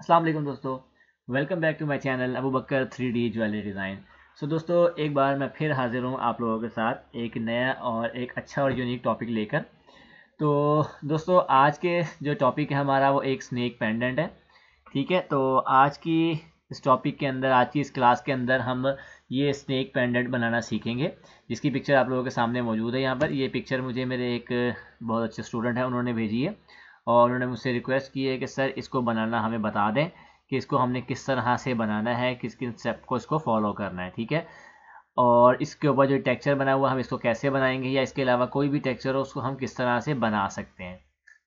अस्सलाम वालेकुम दोस्तों welcome back to my channel Abu Bakar three D jewellery design so दोस्तों एक बार मैं फिर हाजिर हूँ आप लोगों के साथ एक नया और एक अच्छा और यूनिक टॉपिक लेकर तो दोस्तों आज के जो टॉपिक है हमारा वो एक स्नैक पेंडेंट है ठीक है तो आज की इस टॉपिक के अंदर आज की इस क्लास के अंदर हम ये स्नैक पेंडेंट बनाना सीखेंगे जिसकी पिक्चर आप लोगों के सामने मौजूद है यहाँ पर ये पिक्चर मुझे मेरे एक बहुत अच्छे स्टूडेंट हैं उन्होंने भेजी है और उन्होंने मुझसे रिक्वेस्ट की है कि सर इसको बनाना हमें बता दें कि इसको हमने किस तरह से बनाना है किस किन स्टेप को इसको फॉलो करना है ठीक है और इसके ऊपर जो टेक्चर बना हुआ हम इसको कैसे बनाएंगे या इसके अलावा कोई भी टेक्चर हो उसको हम किस तरह से बना सकते हैं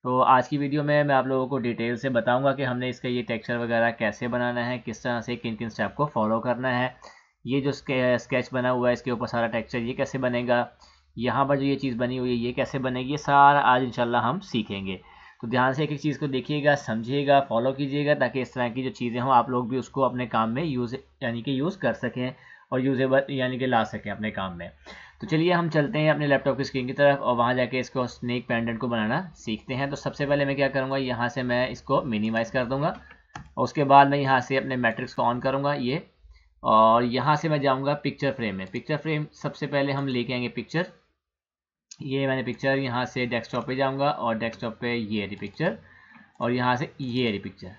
तो आज की वीडियो में मैं आप लोगों को डिटेल से बताऊंगा कि हमने इसका ये टेक्चर वगैरह कैसे बनाना है किस तरह से किन किन स्टेप को फॉलो करना है ये जो स्केच बना हुआ है इसके ऊपर सारा टेक्चर ये कैसे बनेगा यहाँ पर जो ये चीज़ बनी हुई है ये कैसे बनेगी ये सारा आज इंशाल्लाह हम सीखेंगे तो ध्यान से एक एक चीज़ को देखिएगा समझिएगा फॉलो कीजिएगा ताकि इस तरह की जो चीज़ें हों आप लोग भी उसको अपने काम में यूज़ यानी कि यूज़ कर सकें और यूजेबल यानी कि ला सकें अपने काम में तो चलिए हम चलते हैं अपने लैपटॉप की स्क्रीन की तरफ और वहाँ जाके इसको स्नेक पेंडेंट को बनाना सीखते हैं तो सबसे पहले मैं क्या करूँगा यहाँ से मैं इसको मिनिमाइज़ कर दूँगा और उसके बाद मैं यहाँ से अपने मैट्रिक्स को ऑन करूँगा ये और यहाँ से मैं जाऊँगा पिक्चर फ्रेम में पिक्चर फ्रेम सबसे पहले हम लेके आएंगे पिक्चर ये मैंने पिक्चर यहाँ से डेस्कटॉप पे जाऊँगा और डेस्कटॉप पे ये रही पिक्चर और यहाँ से ये रही पिक्चर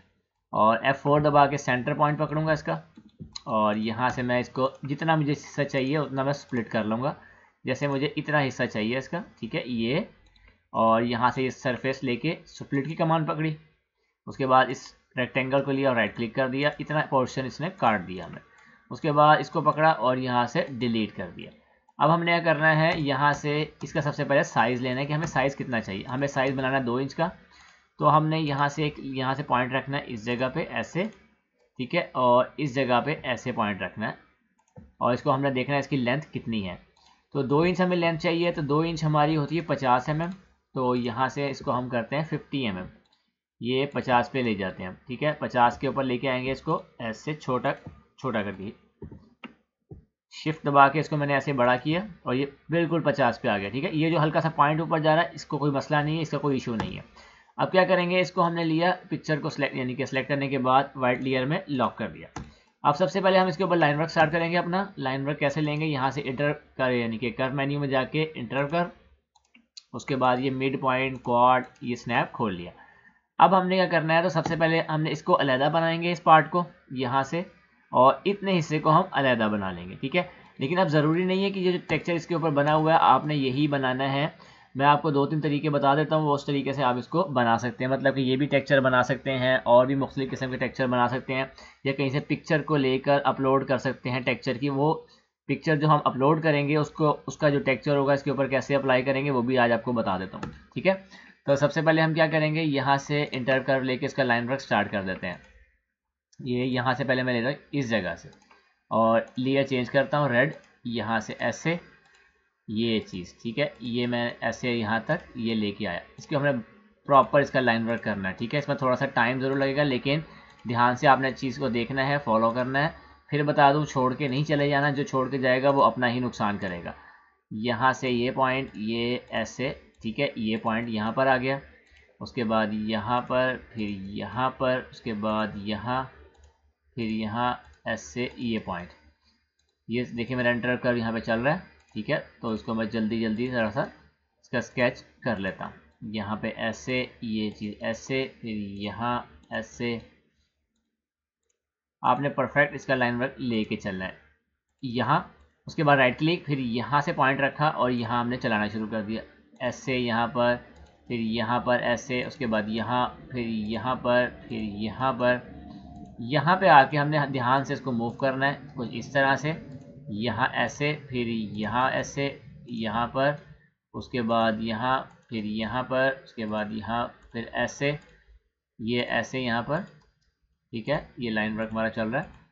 और F4 दबा के सेंटर पॉइंट पकड़ूंगा इसका और यहाँ से मैं इसको जितना मुझे हिस्सा चाहिए उतना मैं स्प्लिट कर लूँगा जैसे मुझे इतना हिस्सा चाहिए इसका ठीक है ये और यहाँ से ये सरफेस लेके स्प्लिट की कमान पकड़ी उसके बाद इस रेक्टेंगल को लिया और राइट क्लिक कर दिया इतना पोर्शन इसने काट दिया हमें उसके बाद इसको पकड़ा और यहाँ से डिलीट कर दिया अब हमने क्या करना है यहाँ से इसका सबसे पहले साइज़ लेना है कि हमें साइज़ कितना चाहिए हमें साइज़ बनाना है दो इंच का तो हमने यहाँ से एक यहाँ से पॉइंट रखना है इस जगह पे ऐसे ठीक है और इस जगह पे ऐसे पॉइंट रखना है और इसको हमने देखना है इसकी लेंथ कितनी है तो दो इंच हमें लेंथ चाहिए तो दो इंच हमारी होती है पचास एम तो यहाँ से इसको हम करते हैं फिफ्टी एम ये पचास पे ले जाते हैं ठीक है पचास के ऊपर लेके आएंगे इसको ऐसे छोटा छोटा कर दिए शिफ्ट दबा के इसको मैंने ऐसे बड़ा किया और ये बिल्कुल पचास पे आ गया ठीक है ये जो हल्का सा पॉइंट ऊपर जा रहा है इसको कोई मसला नहीं है इसका कोई इशू नहीं है अब क्या करेंगे इसको हमने लिया पिक्चर को सिलेक्ट यानी कि सिलेक्ट करने के बाद वाइट लेयर में लॉक कर दिया अब सबसे पहले हम इसके ऊपर लाइन वर्क स्टार्ट करेंगे अपना लाइन वर्क कैसे लेंगे यहाँ से इंटर कर यानी कि कर मेन्यू में जाके इंटर कर उसके बाद ये मिड पॉइंट क्वाड ये स्नैप खोल लिया अब हमने क्या करना है तो सबसे पहले हमने इसको अलहदा बनाएंगे इस पार्ट को यहाँ से और इतने हिस्से को हम अलहदा बना लेंगे ठीक है लेकिन अब ज़रूरी नहीं है कि ये जो टेक्चर इसके ऊपर बना हुआ है आपने यही बनाना है मैं आपको दो तीन तरीके बता देता हूँ उस तरीके से आप इसको बना सकते हैं मतलब कि ये भी टेक्चर बना सकते हैं और भी मुख्तलिफ़ किस्म के टेक्चर बना सकते हैं या कहीं से पिक्चर को लेकर अपलोड कर सकते हैं टेक्चर की वो पिक्चर जो हम अपलोड करेंगे उसको उसका जो टेक्चर होगा इसके ऊपर कैसे अप्लाई करेंगे वो भी आज आपको बता देता हूँ ठीक है तो सबसे पहले हम क्या करेंगे यहाँ से इंटर कर लेके इसका लाइन वर्क स्टार्ट कर देते हैं ये यहाँ से पहले मैं ले रहा हूँ इस जगह से और लेयर चेंज करता हूँ रेड यहाँ से ऐसे ये चीज़ ठीक है ये मैं ऐसे यहाँ तक ये लेके आया इसको हमने प्रॉपर इसका लाइन वर्क करना है ठीक है इसमें थोड़ा सा टाइम ज़रूर लगेगा लेकिन ध्यान से आपने चीज़ को देखना है फॉलो करना है फिर बता दूँ छोड़ के नहीं चले जाना जो छोड़ के जाएगा वो अपना ही नुकसान करेगा यहाँ से ये पॉइंट ये ऐसे ठीक है ये पॉइंट यहाँ पर आ गया उसके बाद यहाँ पर फिर यहाँ पर उसके बाद यहाँ फिर यहाँ एस से ये e पॉइंट ये देखिए मेरा इंटर कर यहाँ पे चल रहा है ठीक है तो इसको मैं जल्दी जल्दी थोड़ा सा इसका स्केच कर लेता हूँ यहाँ पे ऐसे ये e चीज़ ऐसे फिर यहाँ ऐसे आपने परफेक्ट इसका लाइन वर्क लेके चलना है यहाँ उसके बाद राइट क्लिक फिर यहाँ से पॉइंट रखा और यहाँ हमने चलाना शुरू कर दिया ऐसे यहाँ पर फिर यहाँ पर ऐसे उसके बाद यहाँ फिर यहाँ पर फिर यहाँ पर यहाँ पे आके हमने ध्यान से इसको मूव करना है कुछ इस तरह से यहाँ ऐसे फिर यहाँ ऐसे यहाँ पर उसके बाद यहाँ फिर यहाँ पर उसके बाद यहाँ फिर ऐसे ये ऐसे यहाँ पर ठीक है ये लाइन वर्क हमारा चल रहा है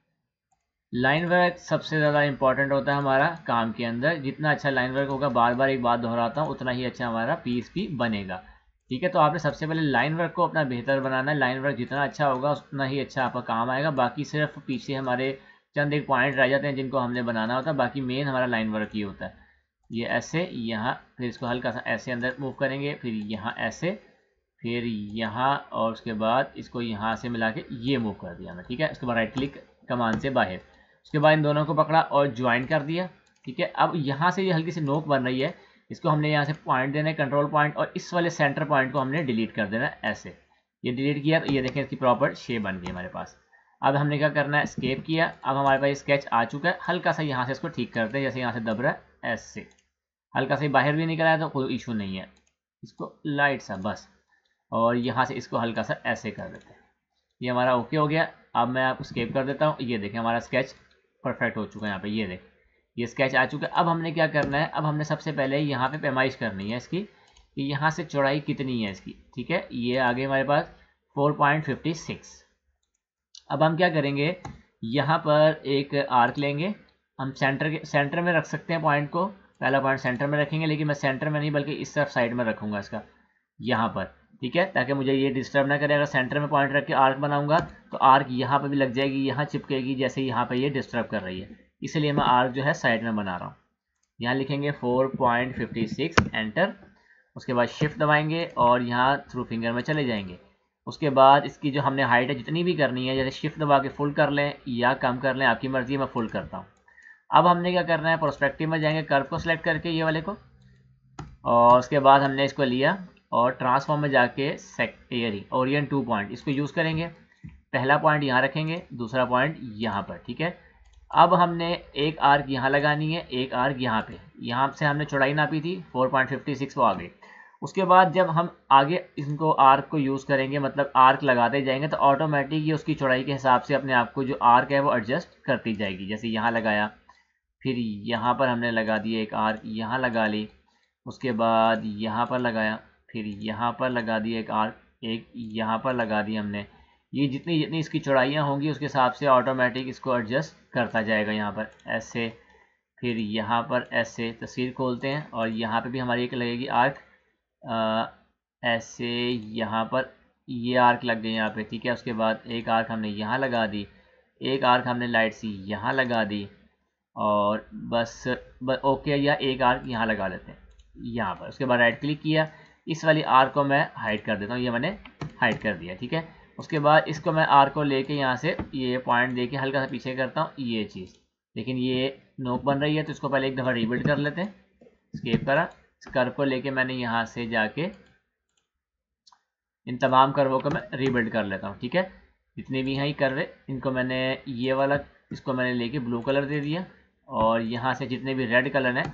लाइन वर्क सबसे ज़्यादा इम्पॉर्टेंट होता है हमारा काम के अंदर जितना अच्छा लाइन वर्क होगा बार बार एक बात दोहराता हूँ उतना ही अच्छा हमारा पीस भी बनेगा ठीक है तो आपने सबसे पहले लाइन वर्क को अपना बेहतर बनाना है लाइन वर्क जितना अच्छा होगा उतना ही अच्छा आपका काम आएगा बाकी सिर्फ पीछे हमारे चंद एक पॉइंट रह जाते हैं जिनको हमने बनाना होता है बाकी मेन हमारा लाइन वर्क ही होता है ये ऐसे यहाँ फिर इसको हल्का सा ऐसे अंदर मूव करेंगे फिर यहाँ ऐसे फिर यहाँ और उसके बाद इसको यहाँ से मिला के ये मूव कर दिया हमें ठीक है उसके बाद राइट क्लिक कमान से बाहर उसके बाद इन दोनों को पकड़ा और ज्वाइन कर दिया ठीक है अब यहाँ से ये हल्की सी नोक बन रही है इसको हमने यहाँ से पॉइंट देना है कंट्रोल पॉइंट और इस वाले सेंटर पॉइंट को हमने डिलीट कर देना है ऐसे ये डिलीट किया तो ये देखें इसकी प्रॉपर शेप बन गई हमारे पास अब हमने क्या करना है स्केप किया अब हमारे पास स्केच आ चुका है हल्का सा यहाँ से इसको ठीक करते हैं जैसे यहाँ से दब रहा है ऐसे हल्का सा बाहर भी निकला है तो कोई इशू नहीं है इसको लाइट सा बस और यहाँ से इसको हल्का सा ऐसे कर देते हैं ये हमारा ओके हो गया अब मैं आपको स्केप कर देता हूँ ये देखें हमारा स्केच परफेक्ट हो चुका है यहाँ पर ये देखें ये स्केच आ चुका है अब हमने क्या करना है अब हमने सबसे पहले यहाँ पे पैमाइश करनी है इसकी कि यहाँ से चौड़ाई कितनी है इसकी ठीक है ये आगे हमारे पास 4.56 अब हम क्या करेंगे यहाँ पर एक आर्क लेंगे हम सेंटर के सेंटर में रख सकते हैं पॉइंट को पहला पॉइंट सेंटर में रखेंगे लेकिन मैं सेंटर में नहीं बल्कि इस तरफ साइड में रखूँगा इसका यहाँ पर ठीक है ताकि मुझे ये डिस्टर्ब ना करे अगर सेंटर में पॉइंट रख के आर्क बनाऊंगा तो आर्क यहाँ पर भी लग जाएगी यहाँ चिपकेगी जैसे यहाँ पर ये डिस्टर्ब कर रही है इसलिए मैं आर्क जो है साइड में बना रहा हूँ यहाँ लिखेंगे 4.56 एंटर उसके बाद शिफ्ट दबाएंगे और यहाँ थ्रू फिंगर में चले जाएंगे उसके बाद इसकी जो हमने हाइट है जितनी भी करनी है जैसे शिफ्ट दबा के फुल कर लें या कम कर लें आपकी मर्ज़ी मैं फुल करता हूँ अब हमने क्या करना है प्रोस्पेक्टिव में जाएंगे कर्व को सिलेक्ट करके ये वाले को और उसके बाद हमने इसको लिया और ट्रांसफॉर्म में जाके सेक्टेरी ओरियन टू पॉइंट इसको यूज़ करेंगे पहला पॉइंट यहाँ रखेंगे दूसरा पॉइंट यहाँ पर ठीक है अब हमने एक आर्क यहाँ लगानी है एक आर्क यहाँ पे यहाँ से हमने चौड़ाई नापी थी 4.56 वो आ गई उसके बाद जब हम आगे इनको आर्क को यूज़ करेंगे मतलब आर्क लगाते जाएंगे तो ऑटोमेटिक ये उसकी चौड़ाई के हिसाब से अपने आप को जो आर्क है वो एडजस्ट करती जाएगी जैसे यहाँ लगाया फिर यहाँ पर हमने लगा दिया एक आर्क यहाँ लगा ली उसके बाद यहाँ पर लगाया फिर यहाँ पर लगा दिया एक आर्क एक यहाँ पर लगा दी हमने ये जितनी जितनी इसकी चौड़ाइयाँ होंगी उसके हिसाब से ऑटोमेटिक इसको एडजस्ट करता जाएगा यहाँ पर ऐसे फिर यहाँ पर ऐसे तस्वीर खोलते हैं और यहाँ पे भी हमारी एक लगेगी आर्क आ, ऐसे यहाँ पर ये आर्क लग गई यहाँ पे ठीक है उसके बाद एक आर्क हमने यहाँ लगा दी एक आर्क हमने लाइट सी यहाँ लगा दी और बस, बस ओके या एक आर्क यहाँ लगा लेते हैं यहाँ पर उसके बाद राइट क्लिक किया इस वाली आर्क को मैं हाइड कर देता हूँ ये मैंने हाइड कर दिया ठीक है उसके बाद इसको मैं आर को लेके यहाँ से ये पॉइंट देके हल्का सा पीछे करता हूँ ये चीज़ लेकिन ये नोक बन रही है तो इसको पहले एक दफ़ा रिबिल्ड कर लेते हैं स्केप करा कर्व को लेके मैंने यहाँ से जाके इन तमाम कर्वों को मैं रिबिल्ड कर लेता हूँ ठीक है जितने भी हैं ये कर्वे इनको मैंने ये वाला इसको मैंने लेके ब्लू कलर दे दिया और यहाँ से जितने भी रेड कलर हैं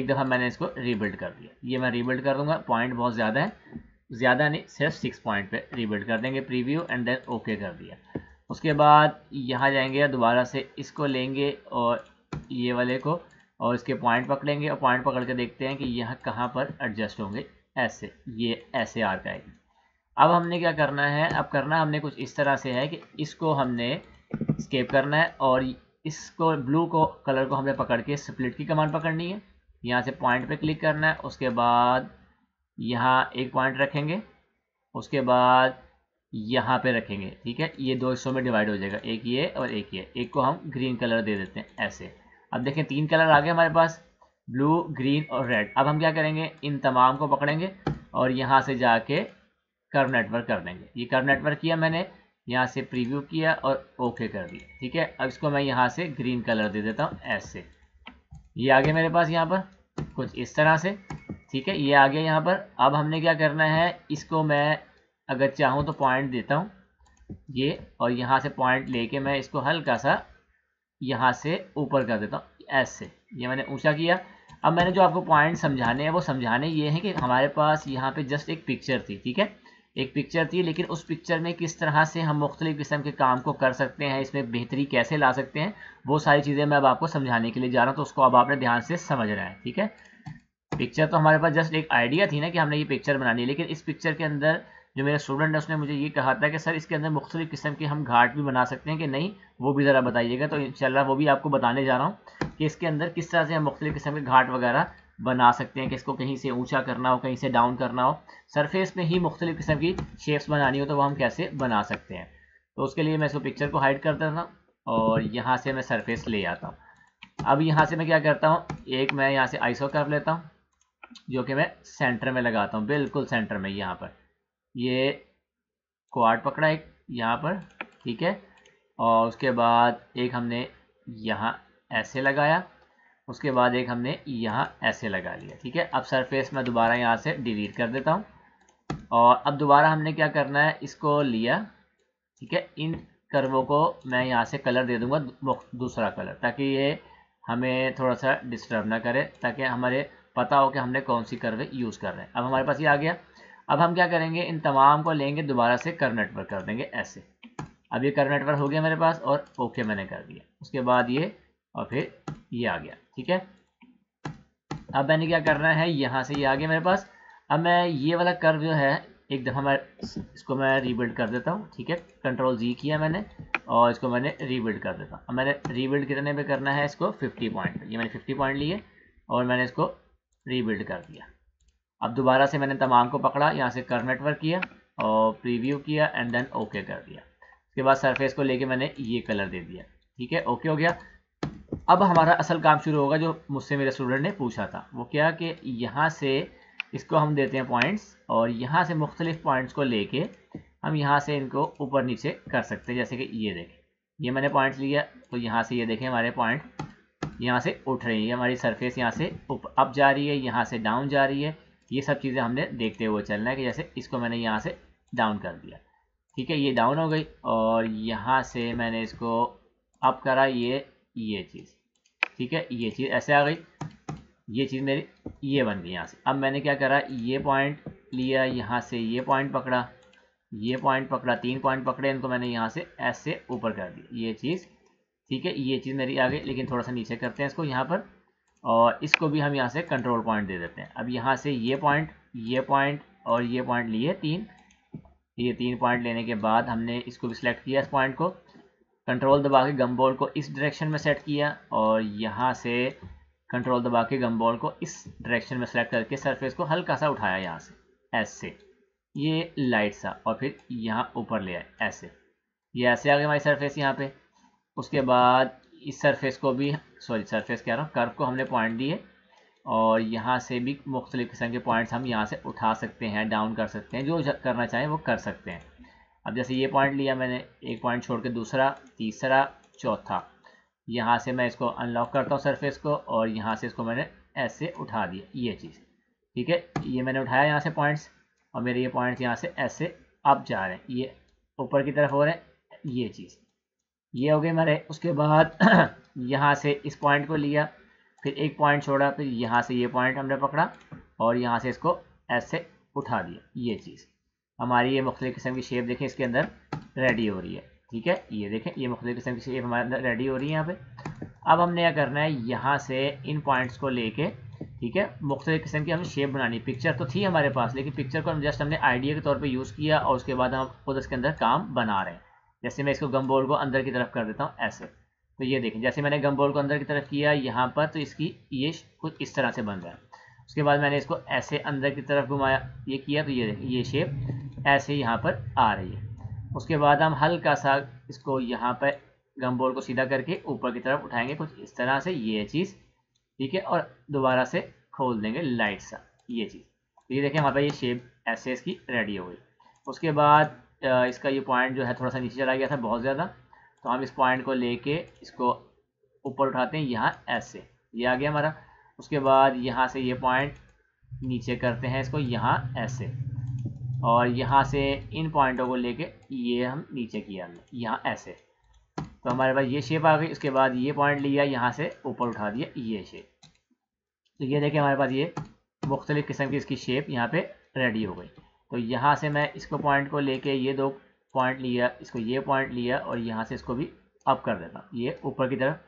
एक दफ़ा मैंने इसको रिबिल्ड कर दिया ये मैं रिबिल्ड कर दूंगा पॉइंट बहुत ज़्यादा है ज़्यादा नहीं सिर्फ सिक्स पॉइंट पे रिबिल्ड कर देंगे प्रीव्यू एंड देन ओके कर दिया उसके बाद यहाँ जाएंगे दोबारा से इसको लेंगे और ये वाले को और इसके पॉइंट पकड़ेंगे और पॉइंट पकड़ के देखते हैं कि यह कहाँ पर एडजस्ट होंगे ऐसे ये ऐसे आ जाएगी अब हमने क्या करना है अब करना हमने कुछ इस तरह से है कि इसको हमने स्केप करना है और इसको ब्लू को कलर को हमने पकड़ के स्प्लिट की कमांड पकड़नी है यहाँ से पॉइंट पे क्लिक करना है उसके बाद यहाँ एक पॉइंट रखेंगे उसके बाद यहाँ पे रखेंगे ठीक है ये दो हिस्सों में डिवाइड हो जाएगा एक ये और एक ये एक को हम ग्रीन कलर दे देते हैं ऐसे अब देखें तीन कलर आ गए हमारे पास ब्लू ग्रीन और रेड अब हम क्या करेंगे इन तमाम को पकड़ेंगे और यहाँ से जाके कर्व नेटवर्क कर देंगे ये कर्व नेटवर्क किया मैंने यहाँ से प्रीव्यू किया और ओके कर दिया ठीक है अब इसको मैं यहाँ से ग्रीन कलर दे देता हूँ ऐसे ये आ गया मेरे पास यहाँ पर कुछ इस तरह से ठीक है ये आ गया यहाँ पर अब हमने क्या करना है इसको मैं अगर चाहूँ तो पॉइंट देता हूँ ये और यहाँ से पॉइंट लेके मैं इसको हल्का सा यहाँ से ऊपर कर देता हूँ ऐसे ये मैंने ऊंचा किया अब मैंने जो आपको पॉइंट समझाने हैं वो समझाने ये हैं कि हमारे पास यहाँ पे जस्ट एक पिक्चर थी ठीक है एक पिक्चर थी लेकिन उस पिक्चर में किस तरह से हम मुख्तलिफ़ किस्म के काम को कर सकते हैं इसमें बेहतरी कैसे ला सकते हैं वो सारी चीज़ें मैं अब आपको समझाने के लिए जा रहा हूँ तो उसको अब आपने ध्यान से समझ रहा है ठीक है पिक्चर तो हमारे पास जस्ट एक आइडिया थी ना कि हमने ये पिक्चर बनानी है लेकिन इस पिक्चर के अंदर जो मेरा स्टूडेंट है उसने मुझे ये कहा था कि सर इसके अंदर मुख्तलिफ किस्म के हम घाट भी बना सकते हैं कि नहीं वो भी ज़रा बताइएगा तो इंशाल्लाह वो भी आपको बताने जा रहा हूँ कि इसके अंदर किस तरह से हम मुख्तलिफ किस्म के घाट वगैरह बना सकते हैं कि इसको कहीं से ऊँचा करना हो कहीं से डाउन करना हो सरफेस में ही मुख्तलिफ किस्म की शेप्स बनानी हो तो वह हम कैसे बना सकते हैं तो उसके लिए मैं इसको पिक्चर को हाइड करता था और यहाँ से मैं सरफेस ले आता हूँ अब यहाँ से मैं क्या करता हूँ एक मैं यहाँ से आइसो कर लेता हूँ जो कि मैं सेंटर में लगाता हूँ बिल्कुल सेंटर में यहाँ पर ये क्वाड पकड़ा एक यहाँ पर ठीक है और उसके बाद एक हमने यहाँ ऐसे लगाया उसके बाद एक हमने यहाँ ऐसे लगा लिया ठीक है अब सरफेस मैं दोबारा यहाँ से डिलीट कर देता हूँ और अब दोबारा हमने क्या करना है इसको लिया ठीक है इन कर्वों को मैं यहाँ से कलर दे दूँगा दूसरा कलर ताकि ये हमें थोड़ा सा डिस्टर्ब ना करे ताकि हमारे पता हो कि हमने कौन सी कर्वे यूज़ कर रहे हैं अब हमारे पास ये आ गया अब हम क्या करेंगे इन तमाम को लेंगे दोबारा से कर नेटवर्क कर देंगे ऐसे अब ये कर नेटवर्क हो गया मेरे पास और ओके मैंने कर दिया उसके बाद ये और फिर ये आ गया ठीक है अब मैंने क्या करना है यहाँ से ये आ गया मेरे पास अब मैं ये वाला कर्व जो है एक दफ़ा मैं इसको मैं रीबिल्ड कर देता हूँ ठीक है कंट्रोल जी किया मैंने और इसको मैंने रीबिल्ड कर देता हूँ अब मैंने रीबिल्ड कितने पे करना है इसको 50 पॉइंट ये मैंने 50 पॉइंट लिए और मैंने इसको रीबिल्ड कर दिया अब दोबारा से मैंने तमाम को पकड़ा यहाँ से कर नेटवर्क किया और प्रीव्यू किया एंड देन ओके कर दिया उसके बाद सरफेस को लेके मैंने ये कलर दे दिया ठीक है ओके हो गया अब हमारा असल काम शुरू होगा जो मुझसे मेरे स्टूडेंट ने पूछा था वो क्या कि यहाँ से इसको हम देते हैं पॉइंट्स और यहाँ से मुख्तलिफ पॉइंट्स को लेके हम यहाँ से इनको ऊपर नीचे कर सकते हैं जैसे कि ये देखें ये मैंने पॉइंट्स लिया तो यहाँ से ये देखें हमारे पॉइंट यहाँ से उठ रही है हमारी सरफेस यहाँ से उप अप जा रही है यहाँ से डाउन जा रही है ये सब चीज़ें हमने देखते हुए चलना है कि जैसे इसको मैंने यहाँ से डाउन कर दिया ठीक है ये डाउन हो गई और यहाँ से मैंने इसको अप करा ये ये चीज़ ठीक है ये चीज़ ऐसे आ गई ये चीज़ मेरी ये बन गई यहाँ से अब मैंने क्या करा ये पॉइंट लिया यहाँ से ये पॉइंट पकड़ा ये पॉइंट पकड़ा तीन पॉइंट पकड़े इनको मैंने यहाँ से ऐसे ऊपर कर दिया ये चीज़ ठीक है ये चीज़ मेरी आ गई लेकिन थोड़ा सा नीचे करते हैं इसको यहाँ पर और इसको भी हम यहाँ से कंट्रोल पॉइंट दे देते हैं अब यहाँ से ये पॉइंट ये पॉइंट और ये पॉइंट लिए तीन ये तीन पॉइंट लेने के बाद हमने इसको भी सिलेक्ट किया इस पॉइंट को कंट्रोल दबा के गम बॉल को इस डायरेक्शन में सेट किया और यहाँ से कंट्रोल दबा के गम बॉल को इस डायरेक्शन में सेलेक्ट करके सरफेस को हल्का सा उठाया यहाँ से ऐसे ये लाइट सा और फिर यहाँ ऊपर ले आए ऐसे ये ऐसे आ गए हमारी सरफेस यहाँ पर उसके बाद इस सरफेस को भी सॉरी सरफेस कह रहा हूँ कर्व को हमने पॉइंट दिए और यहाँ से भी मुख्तलिफ़ किस्म के पॉइंट्स हम यहाँ से उठा सकते हैं डाउन कर सकते हैं जो करना चाहें वो कर सकते हैं अब जैसे ये पॉइंट लिया मैंने एक पॉइंट छोड़ के दूसरा तीसरा चौथा यहाँ से मैं इसको अनलॉक करता हूँ सरफेस को और यहाँ से इसको मैंने ऐसे उठा दिया ये चीज़ ठीक है ये मैंने उठाया यहाँ से पॉइंट्स और मेरे ये पॉइंट्स यहाँ से ऐसे अप जा रहे हैं ये ऊपर की तरफ हो रहे हैं ये चीज़ ये हो गए हमारे उसके बाद यहाँ से इस पॉइंट को लिया फिर एक पॉइंट छोड़ा फिर यहाँ से ये पॉइंट हमने पकड़ा और यहाँ से इसको ऐसे उठा दिया ये चीज़ हमारी ये मुख्तु किस्म की शेप देखें इसके अंदर रेडी हो रही है ठीक है ये देखें ये मुख्तु किस्म की शेप हमारे अंदर रेडी हो रही है यहाँ पे अब हमने क्या करना है यहाँ से इन पॉइंट्स को लेके ठीक है मुख्तलि किस्म की हमें शेप बनानी पिक्चर तो थी हमारे पास लेकिन पिक्चर को हम जस्ट हमने आइडिया के तौर पर यूज़ किया और उसके बाद हम खुद इसके अंदर काम बना रहे हैं जैसे मैं इसको गम बॉल को अंदर की तरफ कर देता हूँ ऐसे तो ये देखें जैसे मैंने गम बॉल को अंदर की तरफ किया यहाँ पर तो इसकी ये कुछ इस तरह से बन रहा है उसके बाद मैंने इसको ऐसे अंदर की तरफ घुमाया ये किया तो ये देखें ये शेप ऐसे यहाँ पर आ रही है उसके बाद हम हल्का सा इसको यहाँ पर गम बॉल को सीधा करके ऊपर की तरफ उठाएंगे कुछ इस तरह से ये चीज़ ठीक है और दोबारा से खोल देंगे लाइट सा ये चीज़ तो ये देखें पर ये शेप ऐसे इसकी रेडी हो गई उसके बाद इसका ये पॉइंट जो है थोड़ा सा नीचे चला गया था बहुत ज़्यादा तो हम इस पॉइंट को लेके इसको ऊपर उठाते हैं यहाँ ऐसे ये आ गया हमारा उसके बाद यहाँ से ये पॉइंट नीचे करते हैं इसको यहाँ ऐसे और यहाँ से इन पॉइंटों को लेके ये हम नीचे किया हमने यहाँ ऐसे तो हमारे पास ये शेप आ गई उसके बाद ये पॉइंट लिया यहाँ से ऊपर उठा दिया ये शेप तो ये देखिए हमारे पास ये मुख्तलिफ़ किस्म की इसकी शेप यहाँ पे रेडी हो गई तो यहाँ से मैं इसको पॉइंट को लेके ये दो पॉइंट लिया इसको ये पॉइंट लिया और यहाँ से इसको भी अप कर देता ये ऊपर की तरफ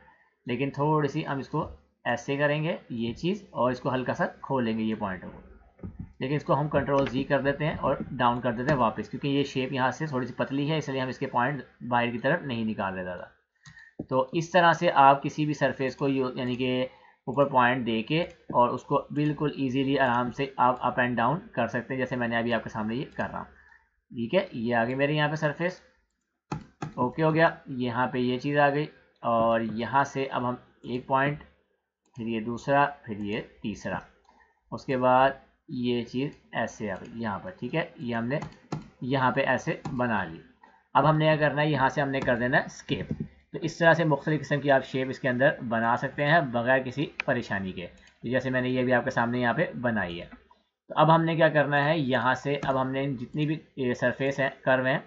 लेकिन थोड़ी सी हम इसको ऐसे करेंगे ये चीज़ और इसको हल्का सा खोलेंगे ये पॉइंट को लेकिन इसको हम कंट्रोल जी कर देते हैं और डाउन कर देते हैं वापस क्योंकि ये शेप यहाँ से थोड़ी सी पतली है इसलिए हम इसके पॉइंट बाहर की तरफ नहीं निकाल रहे दादा तो इस तरह से आप किसी भी सरफेस को यानी कि ऊपर पॉइंट दे के और उसको बिल्कुल इजीली आराम से आप अप एंड डाउन कर सकते हैं जैसे मैंने अभी आपके सामने ये कर रहा हूँ ठीक है ये आ गई मेरे यहाँ पे सरफेस ओके हो गया यहाँ पे ये चीज़ आ गई और यहाँ से अब हम एक पॉइंट फिर ये दूसरा फिर ये तीसरा उसके बाद ये चीज़ ऐसे आ गई यहाँ पर ठीक है ये हमने यहाँ पर ऐसे बना ली अब हमने क्या करना है यहाँ से हमने कर देना है स्केप तो इस तरह से मुख्तलि किस्म की आप शेप इसके अंदर बना सकते हैं बगैर किसी परेशानी के तो जैसे मैंने ये भी आपके सामने यहाँ पे बनाई है तो अब हमने क्या करना है यहाँ से अब हमने जितनी भी सरफेस हैं कर्व हैं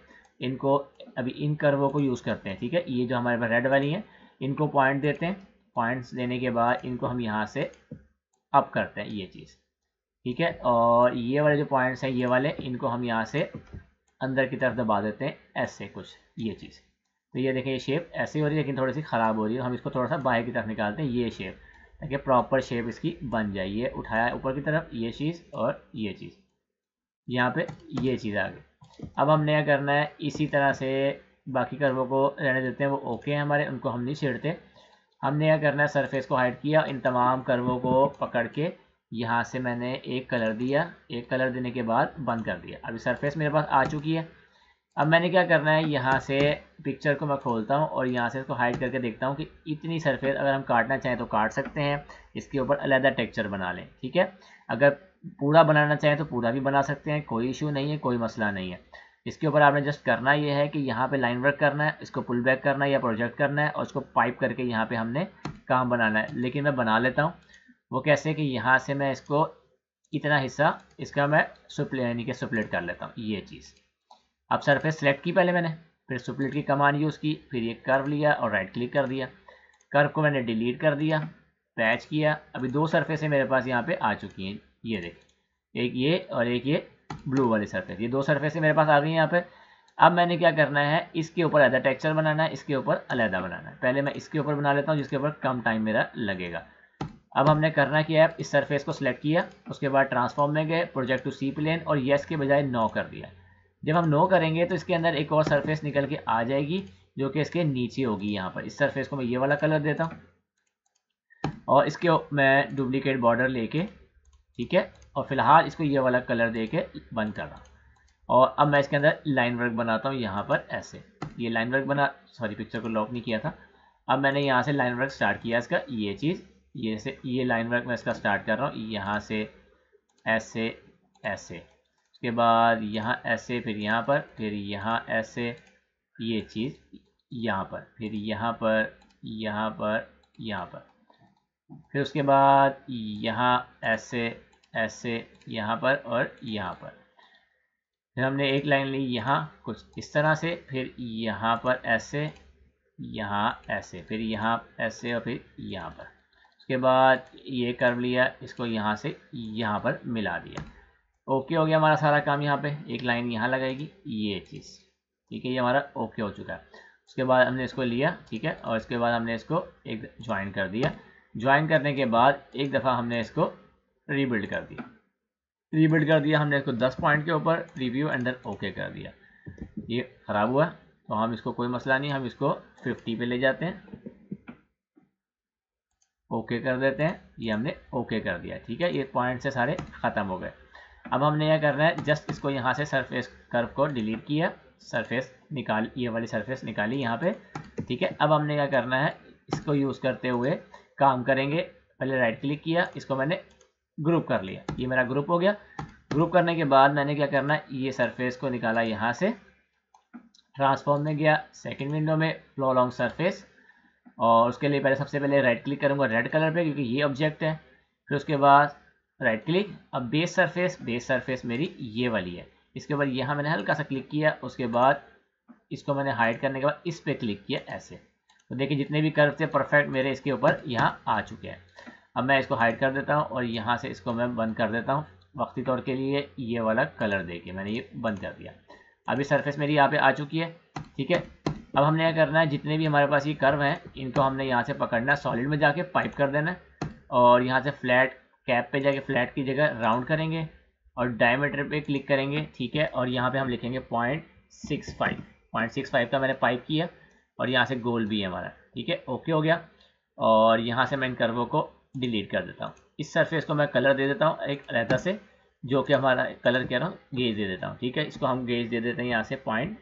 इनको अभी इन कर्वों को यूज़ करते हैं ठीक है ये जो हमारे पास रेड वाली हैं इनको पॉइंट देते हैं पॉइंट्स देने के बाद इनको हम यहाँ से अप करते हैं ये चीज़ ठीक है और ये वाले जो पॉइंट्स हैं ये वाले इनको हम यहाँ से अंदर की तरफ दबा देते हैं ऐसे कुछ ये चीज़ तो ये देखें ये शेप ऐसी हो रही है लेकिन थोड़ी सी ख़राब हो रही है हम इसको थोड़ा सा बाहर की तरफ निकालते हैं ये शेप ताकि प्रॉपर शेप इसकी बन जाए ये उठाया ऊपर की तरफ ये चीज़ और ये चीज़ यहाँ पे ये चीज़ आ गई अब हमने यह करना है इसी तरह से बाकी कर्वों को रहने देते हैं वो ओके हैं हमारे उनको हम नहीं छेड़ते हमने यह करना है सरफेस को हाइड किया इन तमाम कर्वों को पकड़ के यहाँ से मैंने एक कलर दिया एक कलर देने के बाद बंद कर दिया अभी सरफेस मेरे पास आ चुकी है अब मैंने क्या करना है यहाँ से पिक्चर को मैं खोलता हूँ और यहाँ से इसको हाइड करके देखता हूँ कि इतनी सरफेस अगर हम काटना चाहें तो काट सकते हैं इसके ऊपर अलहदा टेक्चर बना लें ठीक है अगर पूरा बनाना चाहें तो पूरा भी बना सकते हैं कोई इशू नहीं है कोई मसला नहीं है इसके ऊपर आपने जस्ट करना ये है कि यहाँ पे लाइन वर्क करना है इसको पुल बैक करना है या प्रोजेक्ट करना है और इसको पाइप करके यहाँ पे हमने काम बनाना है लेकिन मैं बना लेता हूँ वो कैसे कि यहाँ से मैं इसको इतना हिस्सा इसका मैं सुप्ले यानी कि सुपलेट कर लेता हूँ ये चीज़ अब सरफेस सेलेक्ट की पहले मैंने फिर सुपलिट की कमान यूज़ की फिर ये कर्व लिया और राइट क्लिक कर दिया कर्व को मैंने डिलीट कर दिया पैच किया अभी दो सरफेसें मेरे पास यहाँ पे आ चुकी हैं ये देख एक ये और एक ये ब्लू वाली सरफेस ये दो सर्फेसें मेरे पास आ गई हैं यहाँ पे अब मैंने क्या करना है इसके ऊपर अलहदा टेक्सचर बनाना है इसके ऊपर अलहदा बनाना है पहले मैं इसके ऊपर बना लेता हूँ जिसके ऊपर कम टाइम मेरा लगेगा अब हमने करना क्या है इस सरफेस को सिलेक्ट किया उसके बाद ट्रांसफॉर्म में गए प्रोजेक्ट टू सी प्लेन और येस के बजाय नो कर दिया जब हम नो करेंगे तो इसके अंदर एक और सरफेस निकल के आ जाएगी जो कि इसके नीचे होगी यहाँ पर इस सरफेस को मैं ये वाला कलर देता हूँ और इसके मैं डुप्लीकेट बॉर्डर लेके ठीक है और फिलहाल इसको ये वाला कलर दे के बंद कर रहा हूँ और अब मैं इसके अंदर लाइन वर्क बनाता हूँ यहाँ पर ऐसे ये लाइन वर्क बना सॉरी पिक्चर को लॉक नहीं किया था अब मैंने यहाँ से लाइन वर्क स्टार्ट किया इसका ये चीज़ ये से ये लाइन वर्क मैं इसका स्टार्ट कर रहा हूँ यहाँ से ऐसे ऐसे उसके बाद यहाँ ऐसे फिर यहाँ पर फिर यहाँ ऐसे ये चीज़ यहाँ पर फिर यहाँ पर यहाँ पर यहाँ पर फिर उसके बाद यहाँ ऐसे ऐसे यहाँ पर और यहाँ पर फिर हमने एक लाइन ली यहाँ कुछ इस तरह से फिर यहाँ पर ऐसे यहाँ ऐसे फिर यहाँ ऐसे और फिर यहाँ पर उसके बाद ये कर लिया इसको यहाँ से यहाँ पर मिला दिया ओके हो गया हमारा सारा काम यहाँ पे एक लाइन यहाँ लगाएगी ये चीज़ ठीक है ये हमारा ओके हो चुका है उसके बाद हमने इसको लिया ठीक है और इसके बाद हमने इसको एक ज्वाइन कर दिया ज्वाइन करने के बाद एक दफ़ा हमने इसको रीबिल्ड कर दिया रीबिल्ड कर दिया हमने इसको दस पॉइंट के ऊपर रिव्यू एंड देन ओके कर दिया ये ख़राब हुआ तो हम इसको कोई मसला नहीं हम इसको फिफ्टी पे ले जाते हैं ओके कर देते हैं ये हमने ओके कर दिया ठीक है ये पॉइंट से सारे ख़त्म हो गए अब हमने यह करना है जस्ट इसको यहाँ से सरफेस कर्व को डिलीट किया सरफेस निकाल ये वाली सरफेस निकाली यहाँ पे ठीक है अब हमने क्या करना है इसको यूज़ करते हुए काम करेंगे पहले राइट क्लिक किया इसको मैंने ग्रुप कर लिया ये मेरा ग्रुप हो गया ग्रुप करने के बाद मैंने क्या करना है ये सरफेस को निकाला यहाँ से ट्रांसफॉर्म में गया सेकेंड विंडो में फ्लो लॉन्ग सरफेस और उसके लिए पहले सबसे पहले राइट क्लिक करूँगा रेड कलर पर क्योंकि ये ऑब्जेक्ट है फिर उसके बाद राइट क्लिक अब बेस सरफेस बेस सरफेस मेरी ये वाली है इसके बाद यहाँ मैंने हल्का सा क्लिक किया उसके बाद इसको मैंने हाइड करने के बाद इस पर क्लिक किया ऐसे तो देखिए जितने भी कर्व थे परफेक्ट मेरे इसके ऊपर यहाँ आ चुके हैं अब मैं इसको हाइड कर देता हूँ और यहाँ से इसको मैं बंद कर देता हूँ वक्ती तौर के लिए ये वाला कलर दे के मैंने ये बंद कर दिया अभी सरफेस मेरी यहाँ पे आ चुकी है ठीक है अब हमने क्या करना है जितने भी हमारे पास ये कर्व हैं इनको हमने यहाँ से पकड़ना है सॉलिड में जाके पाइप कर देना है और यहाँ से फ्लैट कैप पे जाके फ्लैट की जगह राउंड करेंगे और डायमीटर पे क्लिक करेंगे ठीक है और यहाँ पे हम लिखेंगे point six five point six five का मैंने पाइप किया और यहाँ से गोल भी है हमारा ठीक है ओके हो गया और यहाँ से मैं इन कर्वो को डिलीट कर देता हूँ इस सरफेस को मैं कलर दे देता हूँ एक अलहदा से जो कि हमारा कलर कह रहा हूँ गेज दे देता हूँ ठीक है इसको हम गेज दे देते हैं यहाँ से point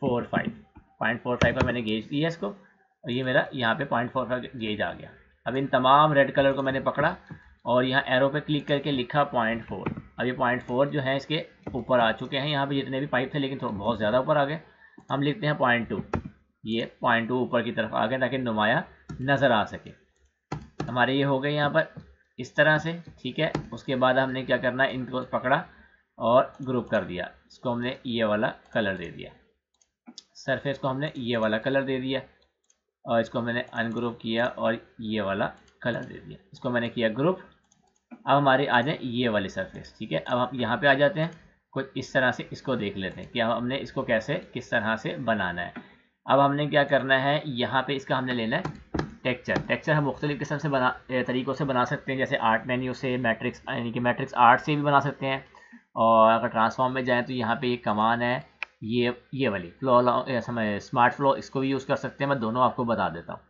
four five point four five का मैंने गेज दिया इसको और ये मेरा यहाँ पे पॉइंट फोर फाइव गेज आ गया अब इन तमाम रेड कलर को मैंने पकड़ा और यहाँ एरो पे क्लिक करके लिखा पॉइंट फोर अब ये पॉइंट फोर जो है इसके ऊपर आ चुके हैं यहाँ पे जितने भी पाइप थे लेकिन बहुत ज़्यादा ऊपर आ गए हम लिखते हैं पॉइंट टू ये पॉइंट टू ऊपर की तरफ आ गए ताकि नुमाया नज़र आ सके हमारे ये हो गए यहाँ पर इस तरह से ठीक है उसके बाद हमने क्या करना है इनको पकड़ा और ग्रुप कर दिया इसको हमने ये वाला कलर दे दिया सरफेस को हमने ये वाला कलर दे दिया और इसको मैंने अनग्रुप किया और ये वाला कलर दे दिया इसको मैंने किया ग्रुप अब हमारे आ जाए ये वाली सरफेस ठीक है अब हम यहाँ पे आ जाते हैं कुछ इस तरह से इसको देख लेते हैं कि अब हमने इसको कैसे किस तरह से बनाना है अब हमने क्या करना है यहाँ पे इसका हमने लेना है टेक्चर टेक्चर हम मुख्तलिफ़ किस्म से बना तरीक़ों से बना सकते हैं जैसे आर्ट मेन्यू से मैट्रिक्स यानी कि मैट्रिक्स आर्ट से भी बना सकते हैं और अगर ट्रांसफॉर्म में जाएँ तो यहाँ पर ये कमान है ये ये वाली फ्लो समय स्मार्ट फ्लो इसको भी यूज़ कर सकते हैं मैं दोनों आपको बता देता हूँ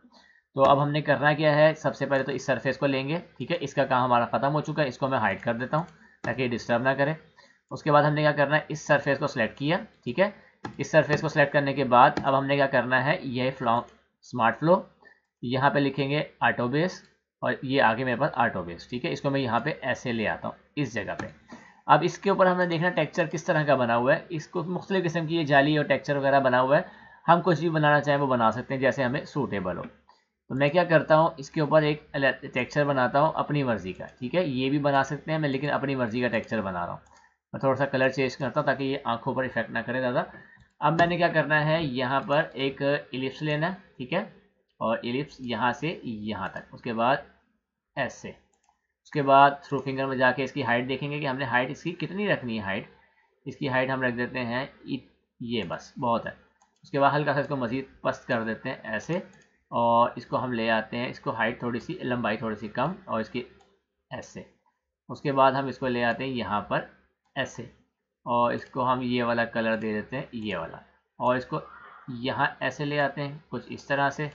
तो अब हमने करना क्या है सबसे पहले तो इस सरफेस को लेंगे ठीक है इसका काम हमारा ख़त्म हो चुका है इसको मैं हाइड कर देता हूँ ताकि डिस्टर्ब ना करे उसके बाद हमने क्या करना है इस सरफेस को सिलेक्ट किया ठीक है इस सरफेस को सिलेक्ट करने के बाद अब हमने क्या करना है ये फ्लो स्मार्ट फ्लो यहाँ पे लिखेंगे आटोबेस बेस और ये आगे मेरे पास आटोबेस बेस ठीक है इसको मैं यहाँ पे ऐसे ले आता हूँ इस जगह पे अब इसके ऊपर हमने देखना टेक्स्चर किस तरह का बना हुआ है इसको मुख्तलिफ़ किस्म की ये जाली और टेक्चर वगैरह बना हुआ है हम कुछ भी बनाना चाहें वो बना सकते हैं जैसे हमें सूटेबल हो तो मैं क्या करता हूँ इसके ऊपर एक टेक्सचर बनाता हूँ अपनी मर्ज़ी का ठीक है ये भी बना सकते हैं मैं लेकिन अपनी मर्ज़ी का टेक्सचर बना रहा हूँ मैं थोड़ा सा कलर चेंज करता हूँ ताकि ये आंखों पर इफेक्ट ना करे ज़्यादा अब मैंने क्या करना है यहाँ पर एक इलिप्स लेना है ठीक है और इलिप्स यहाँ से यहाँ तक उसके बाद ऐसे उसके बाद थ्रू फिंगर में जाके इसकी हाइट देखेंगे कि हमने हाइट इसकी कितनी रखनी है हाइट इसकी हाइट हम रख देते हैं ये बस बहुत है उसके बाद हल्का सा इसको मज़ीद पस्त कर देते हैं ऐसे और इसको हम ले आते हैं इसको हाइट थोड़ी सी लंबाई थोड़ी सी कम और इसकी ऐसे उसके बाद हम इसको ले आते हैं यहाँ पर ऐसे और इसको हम ये वाला कलर दे देते हैं ये वाला और इसको यहाँ ऐसे ले आते हैं कुछ इस तरह से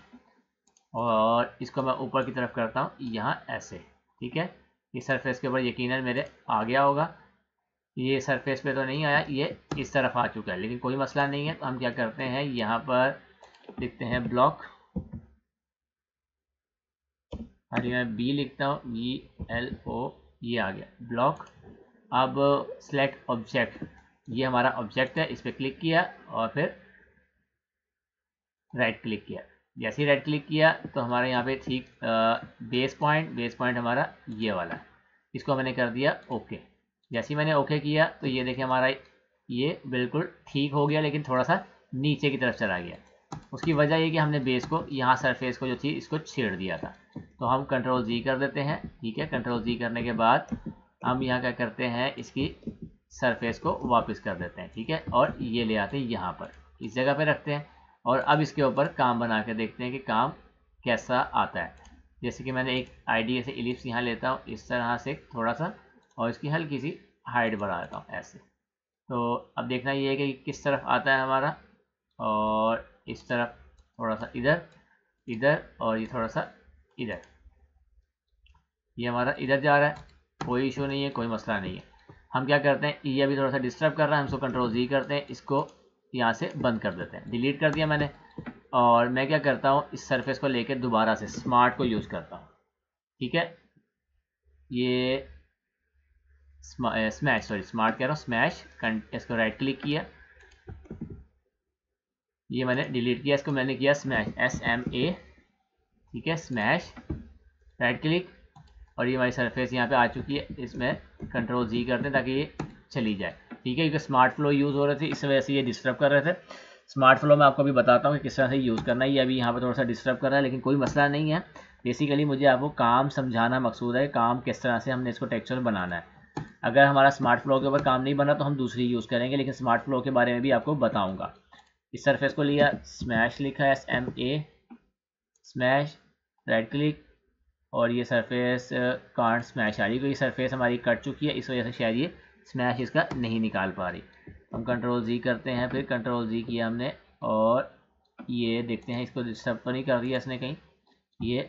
और इसको मैं ऊपर की तरफ करता हूँ यहाँ ऐसे ठीक है ये सरफेस के ऊपर यकीनन मेरे आ गया होगा ये सरफेस पे तो नहीं आया ये इस तरफ आ चुका है लेकिन कोई मसला नहीं है तो हम क्या करते हैं यहाँ पर लिखते हैं ब्लॉक और मैं बी लिखता हूँ बी एल ओ ये आ गया ब्लॉक अब सेलेक्ट ऑब्जेक्ट ये हमारा ऑब्जेक्ट है इस पर क्लिक किया और फिर राइट क्लिक किया जैसे ही राइट क्लिक किया तो हमारे यहाँ पे ठीक बेस पॉइंट बेस पॉइंट हमारा ये वाला इसको मैंने कर दिया ओके जैसे ही मैंने ओके किया तो ये देखिए हमारा ये बिल्कुल ठीक हो गया लेकिन थोड़ा सा नीचे की तरफ चला गया उसकी वजह ये कि हमने बेस को यहाँ सरफेस को जो थी इसको छेड़ दिया था तो हम कंट्रोल जी कर देते हैं ठीक है कंट्रोल जी करने के बाद हम यहाँ क्या करते हैं इसकी सरफेस को वापस कर देते हैं ठीक है और ये ले आते हैं यहाँ पर इस जगह पे रखते हैं और अब इसके ऊपर काम बना के देखते हैं कि काम कैसा आता है जैसे कि मैंने एक आईडी से इलिप्स यहाँ लेता हूँ इस तरह से थोड़ा सा और इसकी हल्की सी हाइट बढ़ा देता हूँ ऐसे तो अब देखना ये है कि किस तरफ आता है हमारा और इस तरफ थोड़ा सा इधर इधर और ये थोड़ा सा इधर ये हमारा इधर जा रहा है कोई इशू नहीं है कोई मसला नहीं है हम क्या करते हैं ये अभी थोड़ा सा डिस्टर्ब कर रहा है हम सो कंट्रोल जी करते हैं इसको यहाँ से बंद कर देते हैं डिलीट कर दिया मैंने और मैं क्या करता हूँ इस सरफेस को लेकर दोबारा से स्मार्ट को यूज़ करता हूँ ठीक है ये स्मैश सॉरी स्मार्ट कह रहा हूँ स्मैश इसको राइट क्लिक किया ये मैंने डिलीट किया इसको मैंने किया स्मैश एस एम ए ठीक है स्मैश राइट क्लिक और ये हमारी सरफेस यहाँ पे आ चुकी है इसमें कंट्रोल जी करते हैं ताकि ये चली जाए ठीक है क्योंकि स्मार्ट फ्लो यूज़ हो रहे थे इस वजह से ये डिस्टर्ब कर रहे थे स्मार्ट फ्लो मैं आपको अभी बताता हूँ कि किस तरह से यूज़ करना है ये अभी यहाँ पर थोड़ा सा डिस्टर्ब कर रहा है लेकिन कोई मसला नहीं है बेसिकली मुझे आपको काम समझाना मकसूद है काम किस तरह से हमने इसको टेक्चर बनाना है अगर हमारा स्मार्ट फ्लो के ऊपर काम नहीं बना तो हम दूसरी यूज़ करेंगे लेकिन स्मार्ट फ्लो के बारे में भी आपको बताऊँगा इस सरफेस को लिया स्मैश लिखा S M A smash right click और ये सरफेस कांट स्मैश आ रही क्योंकि सरफेस हमारी कट चुकी है इस वजह से शायद ये स्मैश इसका नहीं निकाल पा रही हम कंट्रोल जी करते हैं फिर कंट्रोल जी किया हमने और ये देखते हैं इसको डिस्टर्ब तो नहीं कर दिया इसने कहीं ये